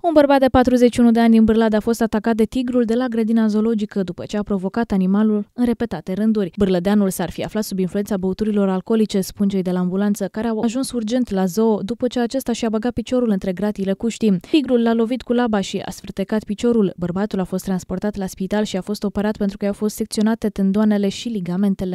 Un bărbat de 41 de ani din Bârlad a fost atacat de tigrul de la grădina zoologică după ce a provocat animalul în repetate rânduri. Bârlădeanul s-ar fi aflat sub influența băuturilor alcoolice, spun cei de la ambulanță, care au ajuns urgent la zoo după ce acesta și-a băgat piciorul între gratile cuștii. Tigrul l-a lovit cu laba și a sfârtecat piciorul. Bărbatul a fost transportat la spital și a fost operat pentru că i-au fost secționate tendoanele și ligamentele.